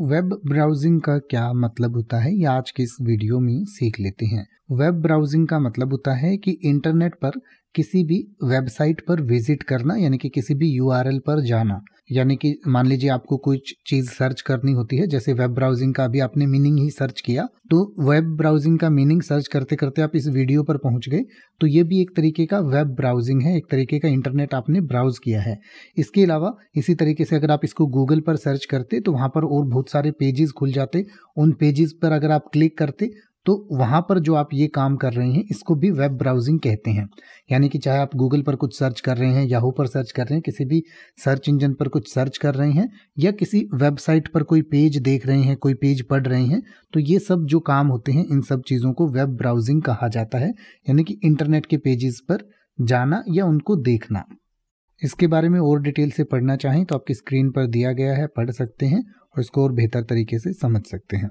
web browsing का क्या मतलब होता है ये आज के इस वीडियो में सीख लेते हैं वेब ब्राउजिंग का मतलब होता है कि इंटरनेट पर किसी भी वेबसाइट पर विजिट करना यानी कि किसी भी यूआरएल पर जाना यानी कि मान लीजिए आपको कुछ चीज़ सर्च करनी होती है जैसे वेब ब्राउजिंग का अभी आपने मीनिंग ही सर्च किया तो वेब ब्राउजिंग का मीनिंग सर्च करते करते आप इस वीडियो पर पहुंच गए तो ये भी एक तरीके का वेब ब्राउजिंग है एक तरीके का इंटरनेट आपने ब्राउज किया है इसके अलावा इसी तरीके से अगर आप इसको गूगल पर सर्च करते तो वहां पर और बहुत सारे पेजेस खुल जाते उन पेजेस पर अगर आप क्लिक करते तो वहाँ पर जो आप ये काम कर रहे हैं इसको भी वेब ब्राउजिंग कहते हैं यानी कि चाहे आप गूगल पर कुछ सर्च कर रहे हैं याहू पर सर्च कर रहे हैं किसी भी सर्च इंजन पर कुछ सर्च कर रहे हैं या किसी वेबसाइट पर कोई पेज देख रहे हैं कोई पेज पढ़ रहे हैं तो ये सब जो काम होते हैं इन सब चीज़ों को वेब ब्राउजिंग कहा जाता है यानी कि इंटरनेट के पेजेस पर जाना या उनको देखना इसके बारे में और डिटेल से पढ़ना चाहें तो आपकी स्क्रीन पर दिया गया है पढ़ सकते हैं और इसको और बेहतर तरीके से समझ सकते हैं